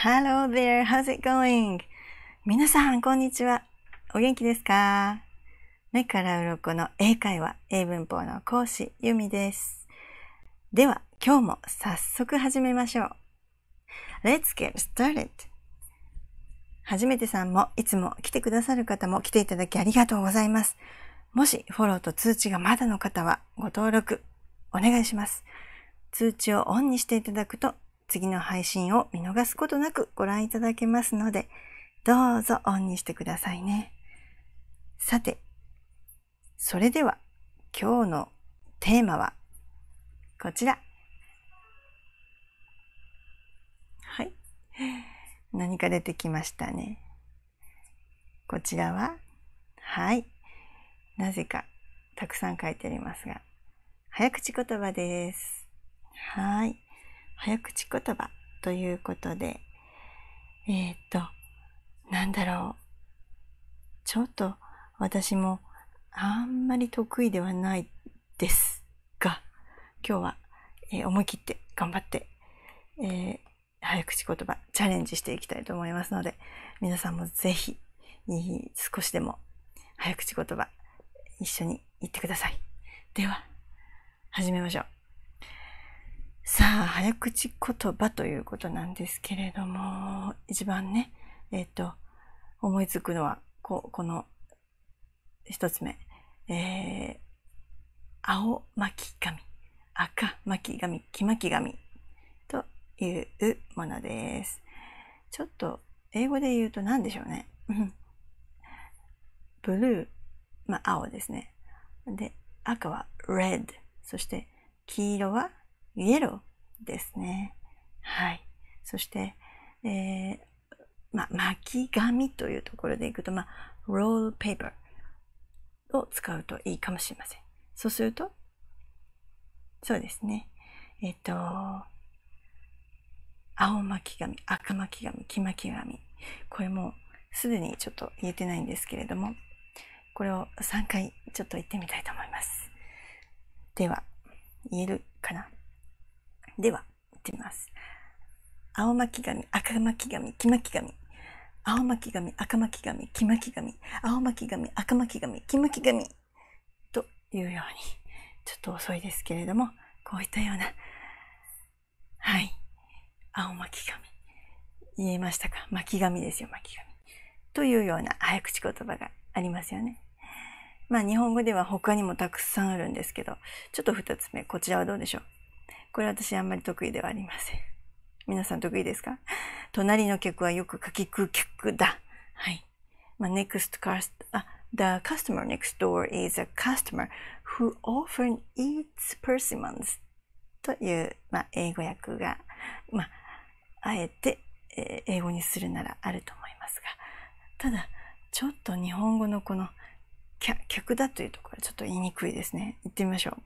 Hello there, how's it going? 皆さん、こんにちは。お元気ですか目から鱗の英会話、英文法の講師、ゆみです。では、今日も早速始めましょう。Let's get started! 初めてさんも、いつも来てくださる方も来ていただきありがとうございます。もし、フォローと通知がまだの方は、ご登録、お願いします。通知をオンにしていただくと次の配信を見逃すことなくご覧いただけますので、どうぞオンにしてくださいね。さて、それでは今日のテーマはこちら。はい。何か出てきましたね。こちらは、はい。なぜかたくさん書いてありますが、早口言葉です。はい。早口言葉ということで、えー、っと、なんだろう。ちょっと私もあんまり得意ではないですが、今日は、えー、思い切って頑張って、えー、早口言葉チャレンジしていきたいと思いますので、皆さんもぜひ、少しでも早口言葉一緒に言ってください。では、始めましょう。さあ早口言葉ということなんですけれども一番ねえっ、ー、と思いつくのはここの一つ目、えー、青巻紙赤巻紙黄巻紙というものです。ちょっと英語で言うと何でしょうね。ブルー、まあ、青ですね。で赤は red そして黄色はイエローですね。はい。そして、えー、まあ、巻き紙というところでいくと、まあ、r o ペーパーを使うといいかもしれません。そうすると、そうですね。えっ、ー、と、青巻き紙、赤巻き紙、黄巻き紙。これもすでにちょっと言えてないんですけれども、これを3回ちょっと言ってみたいと思います。では、言えるかなでは、いってみます。青巻紙、赤巻紙、黄巻紙。青巻紙、赤巻紙、黄巻紙。青巻紙、赤巻紙、黄巻紙。というように、ちょっと遅いですけれども、こういったような、はい、青巻紙。言えましたか巻紙ですよ、巻紙。というような早口言葉がありますよね。まあ日本語では他にもたくさんあるんですけど、ちょっと2つ目、こちらはどうでしょうこれ私あんまり得意ではありません。皆さん得意ですか隣の客はよく書きく客だ。はい。まあ、next cast, あ、the customer next door is a customer who often eats persimmons という、まあ、英語訳が、まあ、あえて、え英語にするならあると思いますが、ただ、ちょっと日本語のこの客だというところはちょっと言いにくいですね。言ってみましょう。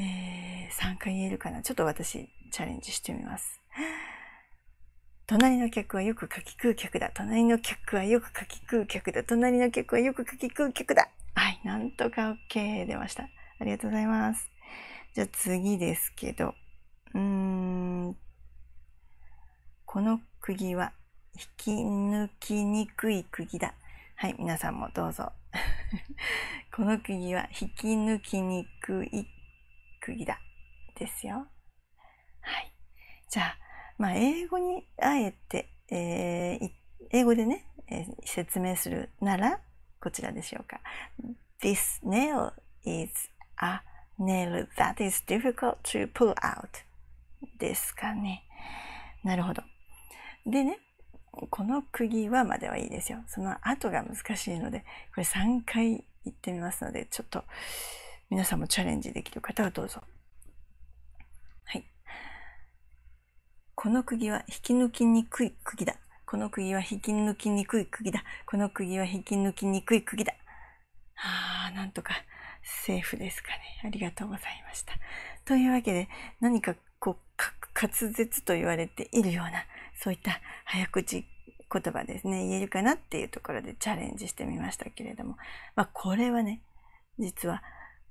えー3回言えるかなちょっと私チャレンジしてみます。隣の客はよくかき食う客だ。隣の客はよくかき食う客だ。隣の客はよくかき食う客だ。はい、なんとか OK 出ました。ありがとうございます。じゃあ次ですけど、うーん、この釘は引き抜きにくい釘だ。はい、皆さんもどうぞ。この釘は引き抜きにくい釘だ。ですよ。はい。じゃあ、まあ、英語にあえて、えー、英語でね、えー、説明するなら、こちらでしょうか。This nail is a nail that is difficult to pull out ですかね。なるほど。でね、この釘はまではいいですよ。その後が難しいので、これ3回言ってみますので、ちょっと皆さんもチャレンジできる方はどうぞ。この釘は引き抜きにくい釘だ。この釘は引き抜きにくい釘だ。この釘は引き抜きにくい釘だ。ああ、なんとかセーフですかね。ありがとうございました。というわけで、何かこう、滑舌と言われているような、そういった早口言葉ですね、言えるかなっていうところでチャレンジしてみましたけれども、まあ、これはね、実は、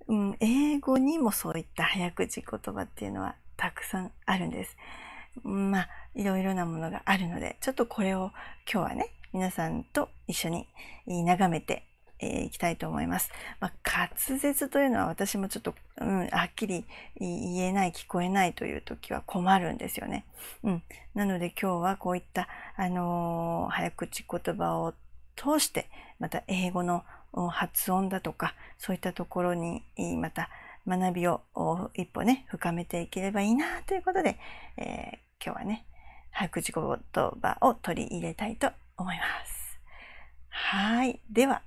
うん、英語にもそういった早口言葉っていうのはたくさんあるんです。まあ、いろいろなものがあるので、ちょっとこれを今日はね、皆さんと一緒に眺めていきたいと思います。まあ、滑舌というのは私もちょっと、うん、はっきり言えない、聞こえないという時は困るんですよね。うん。なので今日はこういった、あのー、早口言葉を通して、また英語の発音だとか、そういったところにまた学びを一歩ね、深めていければいいなということで、えー、今日はね、早口言葉を取り入れたいと思います。はい。では、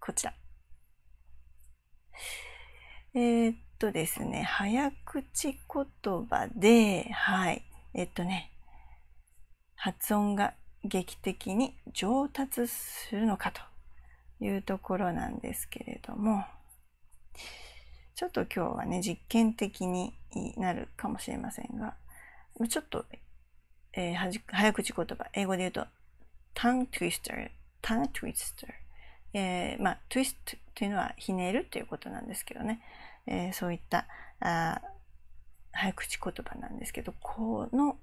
こちら。えー、っとですね、早口言葉で、はい。えっとね、発音が劇的に上達するのかというところなんですけれども、ちょっと今日はね、実験的になるかもしれませんが、ちょっと、えー、早口言葉、英語で言うと、タントゥイスター、タントゥイスター。えー、まあ、トゥイストというのはひねるということなんですけどね、えー、そういったあ早口言葉なんですけど、この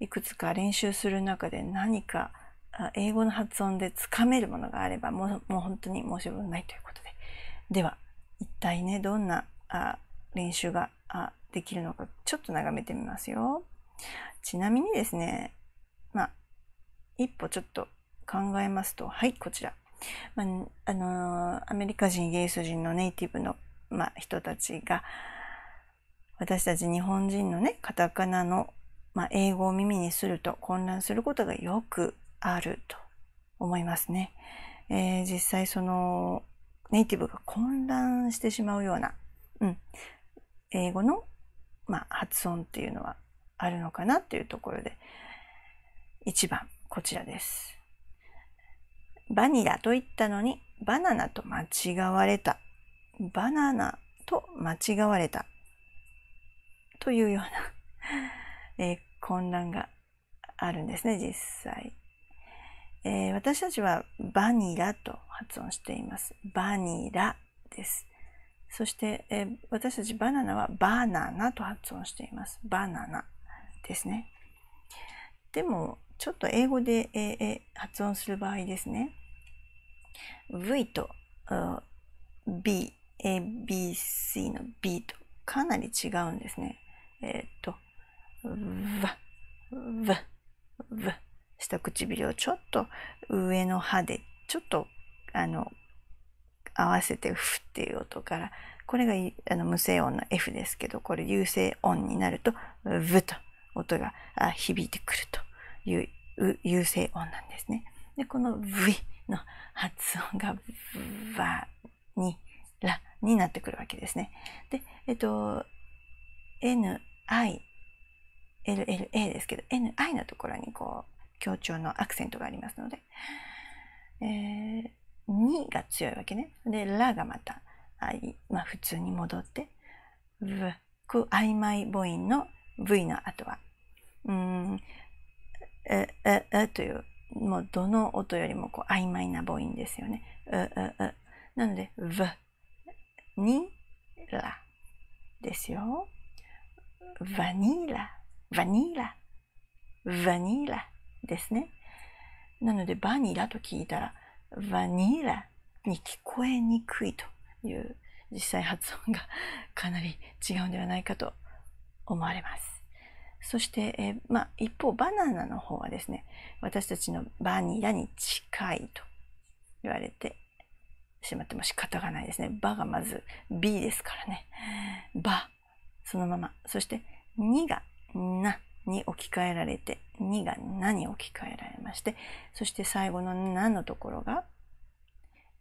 いくつか練習する中で何か英語の発音でつかめるものがあればもうもう本当に申し分ないということで。では一体ね、どんなあ練習があできるのか、ちょっと眺めてみますよ。ちなみにですね、まあ、一歩ちょっと考えますと、はい、こちら。まあ、あのー、アメリカ人、イギリス人のネイティブの、まあ、人たちが、私たち日本人のね、カタカナの、まあ、英語を耳にすると混乱することがよくあると思いますね。えー、実際そのネイティブが混乱してしまうような、うん、英語の、まあ、発音っていうのはあるのかなっていうところで、1番、こちらです。バニラと言ったのに、バナナと間違われた。バナナと間違われた。というような えー、混乱があるんですね、実際。えー、私たちはバニラと発音しています。バニラです。そして、えー、私たちバナナはバナナと発音しています。バナナですね。でも、ちょっと英語で、えー、発音する場合ですね。V と B、A、B、C の B とかなり違うんですね。えー、っと、V、V、V。下唇をちょっと上の歯でちょっとあの合わせて「ふ」っていう音からこれがあの無声音の F ですけどこれ有声音になると「ぶ」と音が響いてくるという有声音なんですね。でこの「V」の発音が「ば」に「ら」になってくるわけですね。でえっと NI LLA ですけど NI のところにこう強調のアクセントがありますので、えーにが強いわけね。で、らがまた、まあ、普通に戻って、ぶ、く、曖昧母音の V の後は、うん、え、え、えという、もうどの音よりもこう曖昧な母音ですよね。う、う、う。なので、ぶ、に、らですよ。バニラ、バニラ、バニラですね。なので、バニラと聞いたら、バニラに聞こえにくいという実際発音がかなり違うんではないかと思われます。そして、えー、まあ、一方バナナの方はですね私たちのバニラに近いと言われてしまっても仕方がないですね。バがまず B ですからね。バそのままそして2がに置き換えられて、2が何に置き換えられまして、そして最後のなのところが、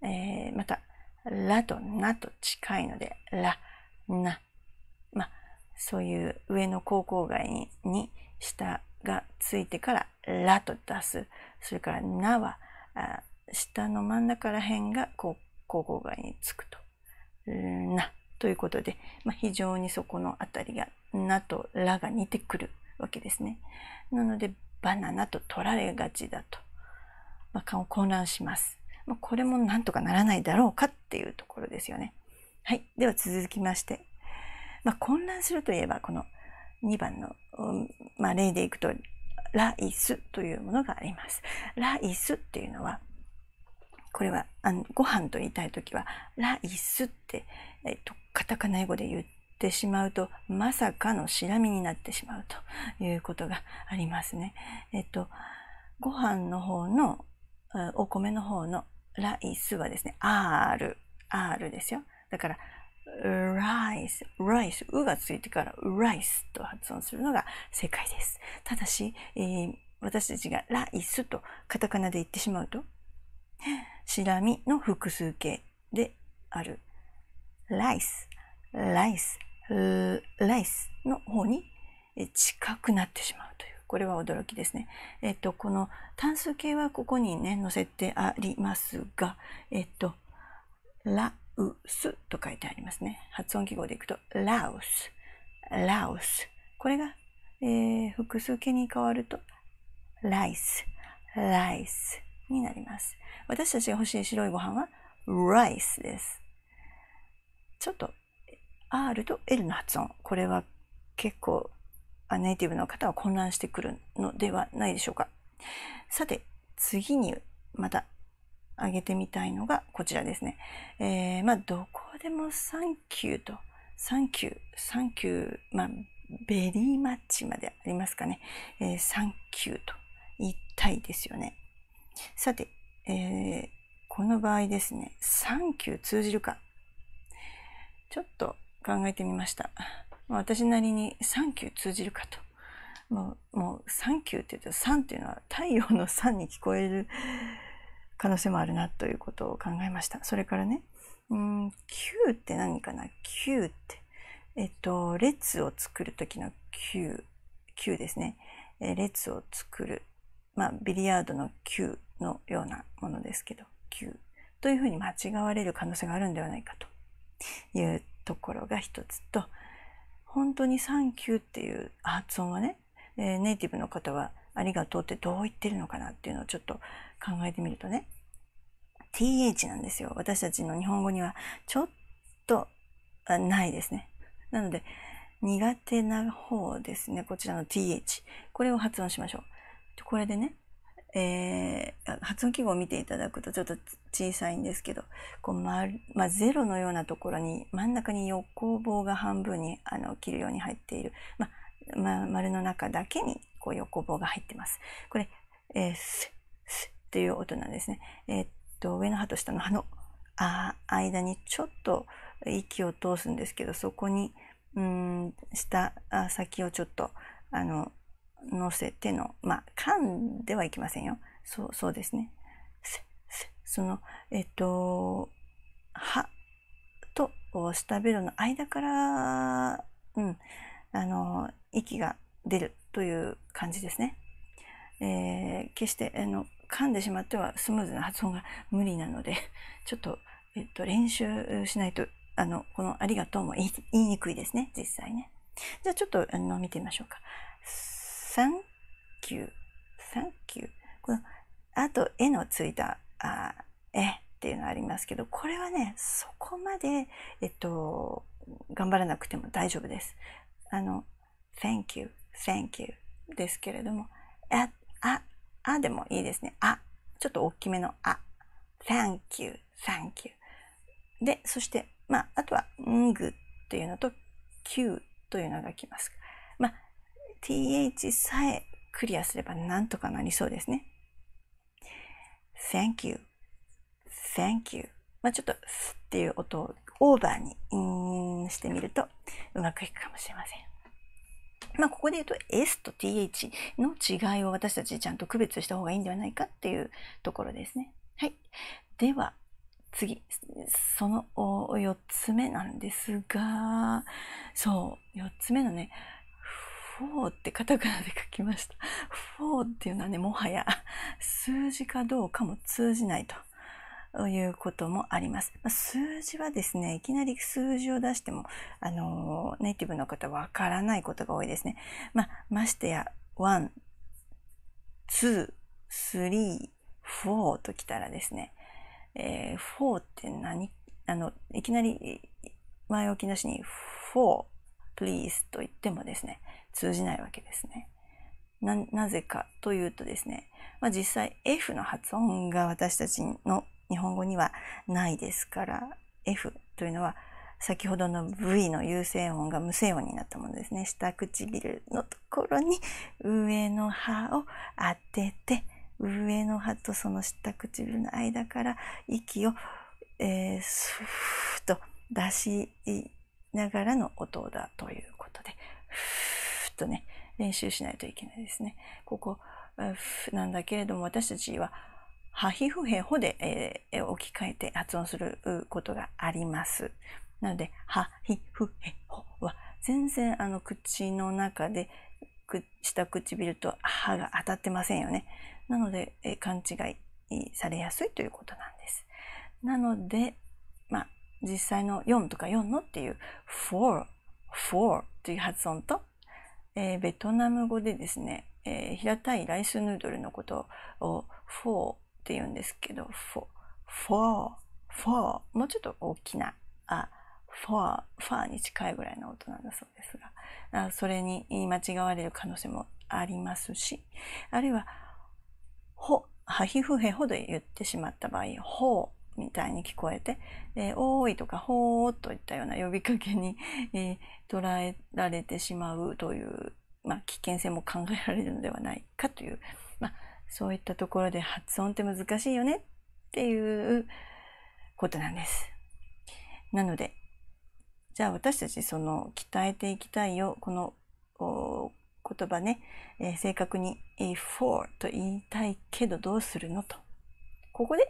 えー、また、らとなと近いので、ら、な。まあ、そういう上の高校外にに下がついてから、らと出す。それから、なは、あ下の真ん中ら辺が高校外につくと。な。ということで、まあ、非常にそこのあたりが「な」と「ら」が似てくるわけですね。なのでバナナと取られがちだと、まあ、混乱します。まあ、これもなんとかならないだろうかっていうところですよね。はい。では続きまして。まあ、混乱するといえば、この2番の、まあ、例でいくと、ライスというものがあります。ライスっていうのは、これはあのご飯と言いたい時は、ライスって、えっと、カタカナ英語で言っってしまうと、まさかのシラミになってしまうということがありますね。えっと、ご飯の方の、お米の方のライスはですね、R、R ですよ。だから、ライス、ライス、うがついてからライスと発音するのが正解です。ただし、えー、私たちがライスとカタカナで言ってしまうと、シラミの複数形であるライス、ライス、ライスの方に近くなってしまうというこれは驚きですね。えっとこの単数形はここにね載せてありますがえっとラウスと書いてありますね。発音記号でいくとラウスラウスこれが、えー、複数形に変わるとライスライスになります。私たちが欲しい白いご飯はライスです。ちょっと R と L の発音これは結構ネイティブの方は混乱してくるのではないでしょうかさて次にまた挙げてみたいのがこちらですね、えー、まあどこでも「サンキュー」と「サンキュー」「サンキュー」まあベリーマッチまでありますかね、えー、サンキューと言いたいですよねさて、えー、この場合ですね「サンキュー」通じるかちょっと考えてみました。私なりに「サンキュー」通じるかと。もうもう「サンキュー」って言うと「サン」っていうのは太陽の「サン」に聞こえる可能性もあるなということを考えました。それからね「うんって何かな「Q」って。えっと、列を作る時の Q、Q ですね。え列を作る。まあ、ビリヤードの Q のようなものですけど、Q というふうに間違われる可能性があるんではないかというところが一つと本当に「サンキュー」っていう発音はね、えー、ネイティブの方は「ありがとう」ってどう言ってるのかなっていうのをちょっと考えてみるとね TH なんですよ私たちの日本語にはちょっとないですねなので苦手な方ですねこちらの TH これを発音しましょうこれでねえー、発音記号を見ていただくとちょっと小さいんですけど、こうま、まあ、ゼロのようなところに、真ん中に横棒が半分にあの切るように入っている、まま、丸の中だけにこう横棒が入ってます。これ、えー、す、っていう音なんですね。えー、っと、上の歯と下の歯のあ間にちょっと息を通すんですけど、そこに、うん、下、先をちょっと、あの、乗せての、まあ、噛んではいきませんよ。そう、そうですね。その、えっと、歯と下ベロの間から、うん、あの、息が出るという感じですね。えー、決して、あの、噛んでしまってはスムーズな発音が無理なので、ちょっと、えっと、練習しないと、あの、このありがとうも言いにくいですね、実際ね。じゃあちょっと、あの、見てみましょうか。ンキュー。この、あと、絵のついた、あ絵っていうのありますけど、これはね、そこまで、えっと、頑張らなくても大丈夫です。あの、thank you, thank you ですけれども、あ、あ、あでもいいですね。あ、ちょっと大きめのあ、thank you, thank you。で、そして、まあ、あとは、んぐっていうのと、うというのがきます。th さえクリアすればなんとかなりそうですね。thank you, thank you. まあ、ちょっと、すっていう音をオーバーにーしてみるとうまくいくかもしれません。まあ、ここで言うと S と TH の違いを私たちちゃんと区別した方がいいんではないかっていうところですね。はい。では、次、その4つ目なんですが、そう、4つ目のね、4ってカタカナで書きました。4っていうのはね、もはや数字かどうかも通じないと。いうこともあります。数字はですね、いきなり数字を出しても、あの、ネイティブの方はわからないことが多いですね。まあ、ましてや、1、2、3、4ときたらですね、えー、4って何あの、いきなり前置きなしに4、please と言ってもですね、通じないわけですね。な、なぜかというとですね、まあ、実際 F の発音が私たちの日本語にはないですから、F というのは先ほどの V の有声音が無声音になったものですね。下唇のところに上の歯を当てて、上の歯とその下唇の間から息を、えー、スーッと出しながらの音だということで、っとね、練習しないといけないですね。ここ、なんだけれども、私たちは、ハヒフヘホで、えー、置き換えて発音することがあります。なので、ハヒフヘホは全然あの口の中で下唇と歯が当たってませんよね。なので、えー、勘違いされやすいということなんです。なので、まあ、実際の4とか4のっていう4、4という発音とえー、ベトナム語でですね、えー、平たいライスヌードルのことをフォーって言うんですけど、フォー、フォー、フォー、もうちょっと大きな、あ、フォー、ファーに近いぐらいの音なんだそうですが、あそれに間違われる可能性もありますし、あるいは、ほ、ハヒフヘほで言ってしまった場合、ほー、みたいに聞こえて「でおーい」とか「ほー」といったような呼びかけに、えー、捉えられてしまうという、まあ、危険性も考えられるのではないかという、まあ、そういったところで発音って難しいよねっていうことなんです。なのでじゃあ私たちその鍛えていきたいよこの言葉ね、えー、正確に A4 と言いたいけどどうするのとここで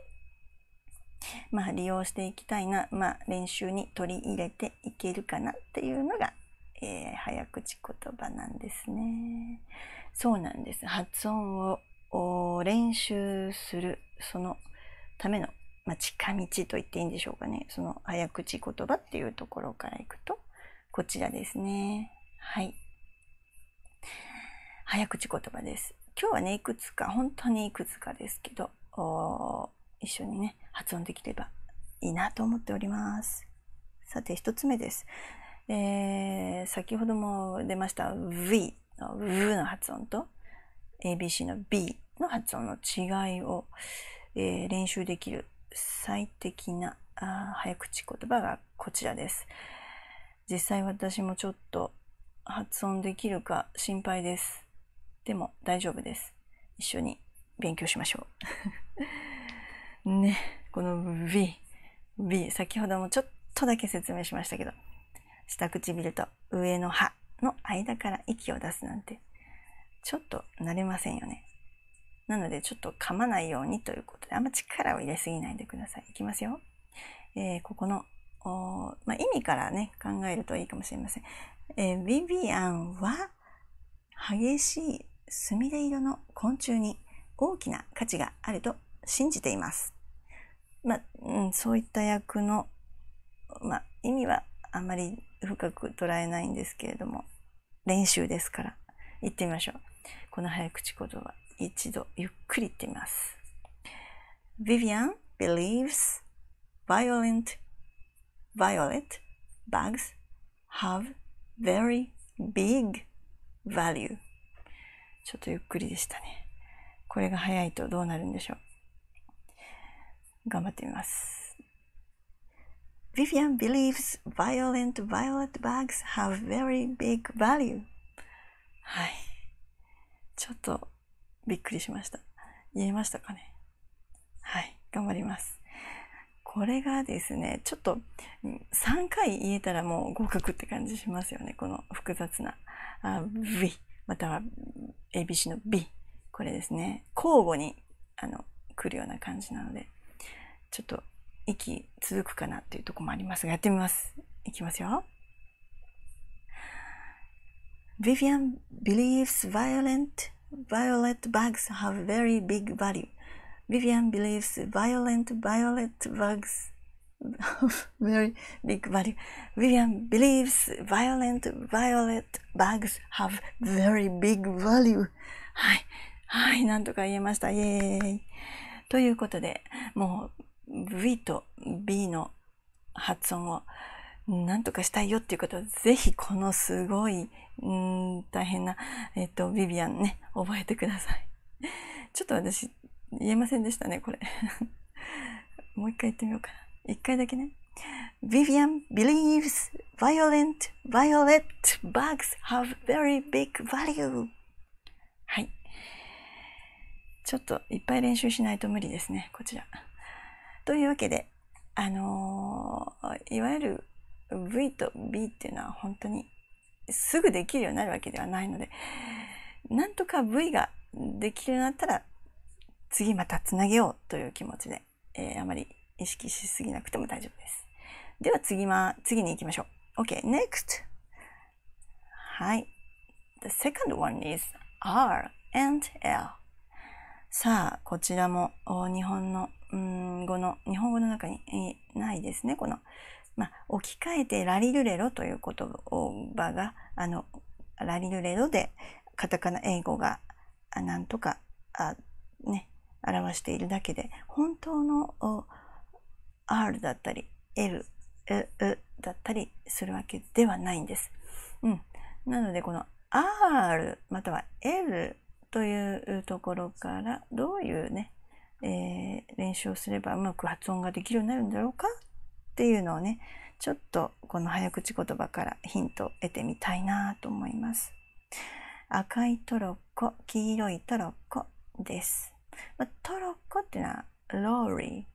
まあ、利用していきたいな、まあ、練習に取り入れていけるかなっていうのが、えー、早口言葉なんですね。そうなんです。発音を練習する、そのための、まあ、近道と言っていいんでしょうかね。その早口言葉っていうところからいくと、こちらですね。はい。早口言葉です。今日はね、いくつか、本当にいくつかですけど、一緒にね、発音できればいいなと思っております。さて、1つ目です。えー、先ほども出ました V の V の発音と ABC の B の発音の違いを、えー、練習できる最適な早口言葉がこちらです。実際私もちょっと発音できるか心配です。でも大丈夫です。一緒に勉強しましょう。ね。この V、B、先ほどもちょっとだけ説明しましたけど、下唇と上の歯の間から息を出すなんて、ちょっと慣れませんよね。なので、ちょっと噛まないようにということで、あんま力を入れすぎないでください。いきますよ。えー、ここの、まあ、意味からね、考えるといいかもしれません。えー、ビビアンは、激しいすみれ色の昆虫に大きな価値があると信じています。まあ、うん、そういった役の、まあ、意味はあまり深く捉えないんですけれども、練習ですから、言ってみましょう。この早口言葉、一度ゆっくり言ってみます。Vivian believes violent, violet bags have very big value. ちょっとゆっくりでしたね。これが早いとどうなるんでしょう。頑張ってみます。Vivian believes violent violet bags have very big value. はい。ちょっとびっくりしました。言えましたかねはい。頑張ります。これがですね、ちょっと3回言えたらもう合格って感じしますよね。この複雑な V、または ABC の B。これですね。交互にあの来るような感じなので。ちょっと息続くかなっていうとこもありますが、やってみます。いきますよ。Vivian believes violent, violet bugs have very big value. Vivian believes violent, violet bugs have very big value. Vivian believes violent, violet bugs have very big value. はい。はい。なんとか言えました。イェーイ。ということで、もう V と B の発音を何とかしたいよっていう方は、ぜひこのすごい、うん、大変な、えっと、ビビアンね、覚えてください。ちょっと私、言えませんでしたね、これ。もう一回言ってみようかな。一回だけね。Vivian believes violent, violet bugs have very big value. はい。ちょっといっぱい練習しないと無理ですね、こちら。というわけで、あのー、いわゆる V と B っていうのは本当にすぐできるようになるわけではないので、なんとか V ができるようになったら、次またつなげようという気持ちで、えー、あまり意識しすぎなくても大丈夫です。では次は、次に行きましょう。OK, next. はい。The second one is R and L. さあ、こちらも日本のうん語の、日本語の中に、えないですね。この、まあ、置き換えてラリルレロという言葉が、あの、ラリルレロで、カタカナ英語が、あなんとか、あね、表しているだけで、本当の R だったり、L、う、うだったりするわけではないんです。うん。なので、この R または L というところからどういうね、えー、練習をすればうまく発音ができるようになるんだろうかっていうのをねちょっとこの早口言葉からヒントを得てみたいなと思います。赤いトロッコ黄色いトロッコです。まあ、トロッコっていうのはローリ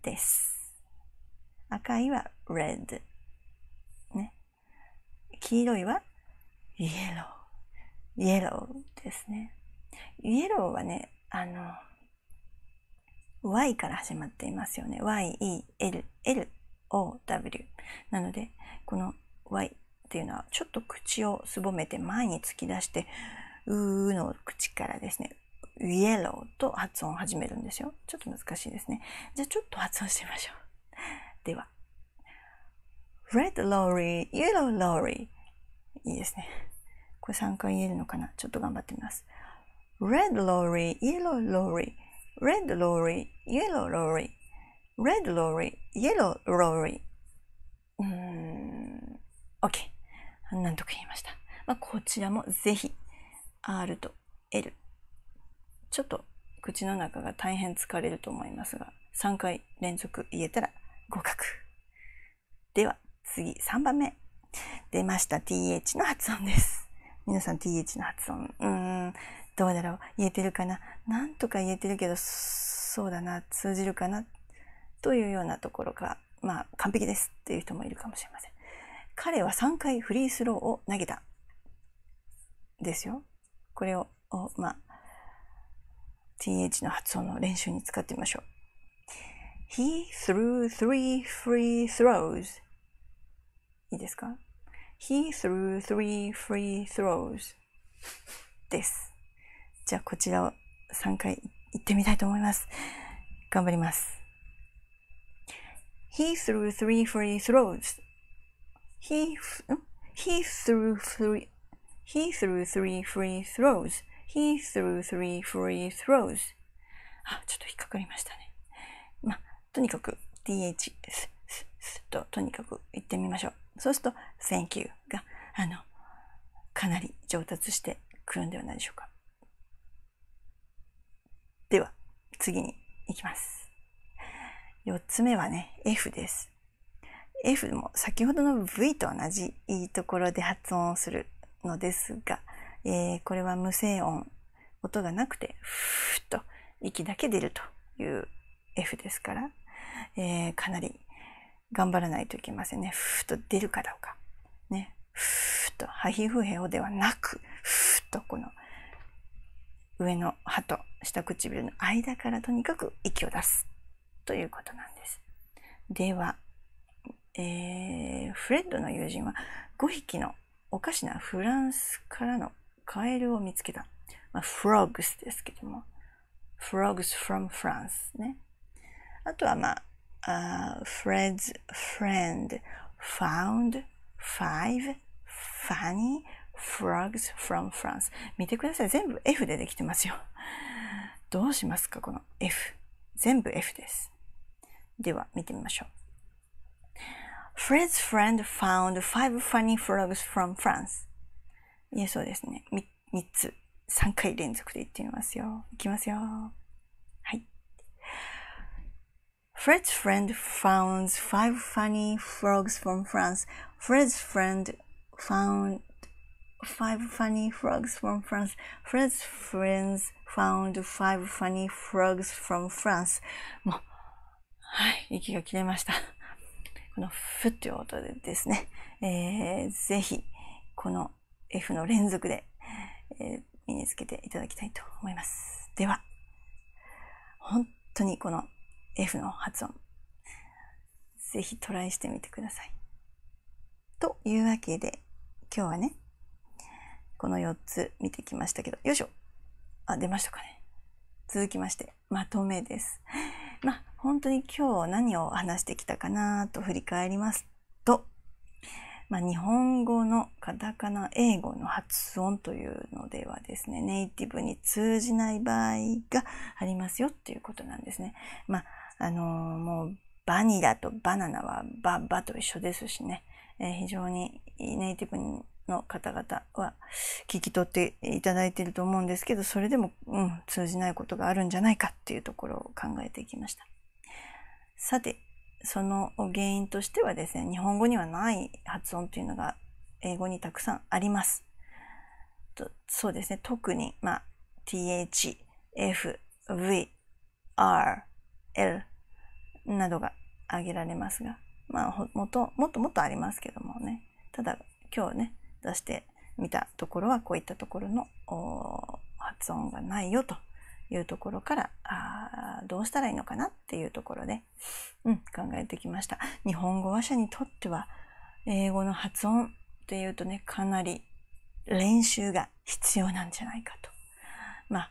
ーです。赤いは red。ね。黄色いはイエロー。イエローですね。イエローはね、あの、Y から始まっていますよね。Y, E, L, L, O, W。なので、この Y っていうのは、ちょっと口をすぼめて前に突き出して、うーの口からですね、イエローと発音を始めるんですよ。ちょっと難しいですね。じゃあちょっと発音してみましょう。では、Red Lorry, Yellow Lorry。いいですね。これ3回言えるのかなちょっと頑張ってみます。Red Lorry, Yellow Lorry。red lorry, yellow lorry, red lorry, yellow lorry うーん OK なんとか言いました、まあ、こちらもぜひ R と L ちょっと口の中が大変疲れると思いますが3回連続言えたら合格では次3番目出ました TH の発音です皆さん TH の発音うーんどうだろう言えてるかななんとか言えてるけどそうだな通じるかなというようなところがまあ完璧ですっていう人もいるかもしれません。彼は3回フリースローを投げたですよ。これを、まあ、th の発音の練習に使ってみましょう。He threw three free throws. いいですか ?He threw three free throws. です。じゃあこちらを3回行ってみたいと思います。頑張ります。He threw three free throws. He, he threw three, he threw three free throws. He threw three free throws. あ、ちょっと引っかかりましたね。まあ、とにかく th すすすととにかく言ってみましょう。そうすると thank you があのかなり上達してくるんではないでしょうか。では、次に行きます。四つ目はね、F です。F も先ほどの V と同じいいところで発音するのですが、えー、これは無声音、音がなくて、ふーっと息だけ出るという F ですから、えー、かなり頑張らないといけませんね。ふーっと出るかどうか。ね。ふーっと、ハヒフヘオではなく、ふーっとこの上の歯と下唇の間からとにかく息を出すということなんです。では、えー、フレッドの友人は5匹のおかしなフランスからのカエルを見つけた。まあ、フログスですけども。フログス from France ね。あとはまあ、あ h Fred's friend found five funny frogs from France 見てください全部 F でできてますよどうしますかこの F 全部 F ですでは見てみましょう Fred's friend found five funny frogs from France いえそうですね 3, 3つ3回連続で言ってみますよいきますよはい Fred's friend found five funny frogs from France Fred's friend found five funny frogs from France. Fred's friends found five funny frogs from France. もう、はい、息が切れました。このふという音でですね、えー、ぜひ、この F の連続で、えー、身につけていただきたいと思います。では、本当にこの F の発音、ぜひトライしてみてください。というわけで、今日はね、この4つ見てきましたけど、よいしょ。あ、出ましたかね。続きまして、まとめです。まあ、本当に今日何を話してきたかなと振り返りますと、まあ、日本語のカタカナ英語の発音というのではですね、ネイティブに通じない場合がありますよっていうことなんですね。まあ、あのー、もうバニラとバナナはバッバと一緒ですしね、えー、非常にネイティブにの方々は聞き取っていただいていると思うんですけど、それでも、うん、通じないことがあるんじゃないかっていうところを考えていきました。さて、その原因としてはですね、日本語にはない発音というのが英語にたくさんあります。とそうですね、特に、まあ、th, f, v, r, l などが挙げられますが、まあ、もともっともっとありますけどもね、ただ今日ね、出してみたところはこういったところの発音がないよというところからあどうしたらいいのかなっていうところで、うん、考えてきました。日本語話者にとっては英語の発音っていうとねかなり練習が必要なんじゃないかと。まあ